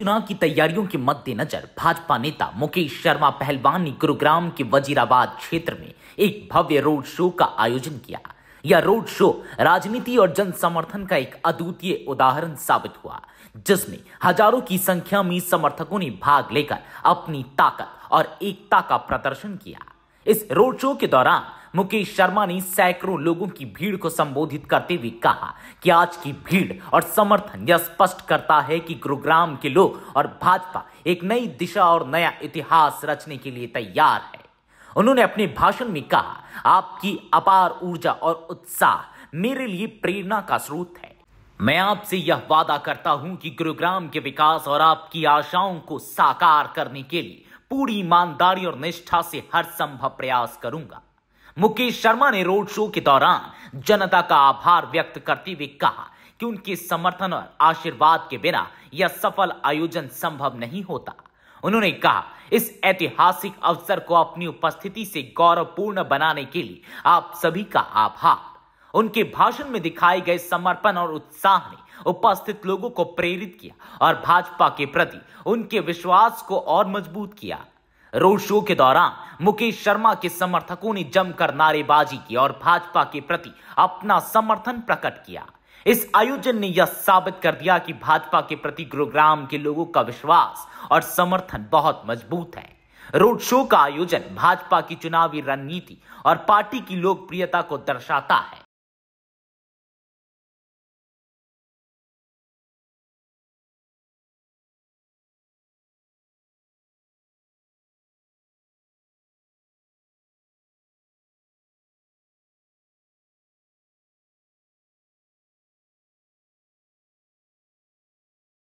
चुनाव की तैयारियों के मद्देनजर भाजपा नेता मुकेश शर्मा पहलवान ने गुरुग्राम के वजीराबाद क्षेत्र में एक भव्य रोड शो का आयोजन किया यह रोड शो राजनीति और जन समर्थन का एक अद्वितीय उदाहरण साबित हुआ जिसमें हजारों की संख्या में समर्थकों ने भाग लेकर अपनी ताकत और एकता का प्रदर्शन किया इस रोड शो के दौरान मुकेश शर्मा ने सैकड़ों लोगों की भीड़ को संबोधित करते हुए कहा कि आज की भीड़ और समर्थन यह स्पष्ट करता है कि गुरुग्राम के लोग और भाजपा एक नई दिशा और नया इतिहास रचने के लिए तैयार है उन्होंने अपने भाषण में कहा आपकी अपार ऊर्जा और उत्साह मेरे लिए प्रेरणा का स्रोत है मैं आपसे यह वादा करता हूं कि गुरुग्राम के विकास और आपकी आशाओं को साकार करने के लिए पूरी ईमानदारी और निष्ठा से हर संभव प्रयास करूंगा मुकेश शर्मा ने रोड शो के दौरान जनता का आभार व्यक्त करते हुए कहा कि उनके समर्थन और आशीर्वाद के बिना यह सफल आयोजन संभव नहीं होता उन्होंने कहा इस ऐतिहासिक अवसर को अपनी उपस्थिति से गौरवपूर्ण बनाने के लिए आप सभी का आभार उनके भाषण में दिखाए गए समर्पण और उत्साह ने उपस्थित लोगों को प्रेरित किया और भाजपा के प्रति उनके विश्वास को और मजबूत किया रोड शो के दौरान मुकेश शर्मा के समर्थकों ने जमकर नारेबाजी की और भाजपा के प्रति अपना समर्थन प्रकट किया इस आयोजन ने यह साबित कर दिया कि भाजपा के प्रति गुरुग्राम के लोगों का विश्वास और समर्थन बहुत मजबूत है रोड शो का आयोजन भाजपा की चुनावी रणनीति और पार्टी की लोकप्रियता को दर्शाता है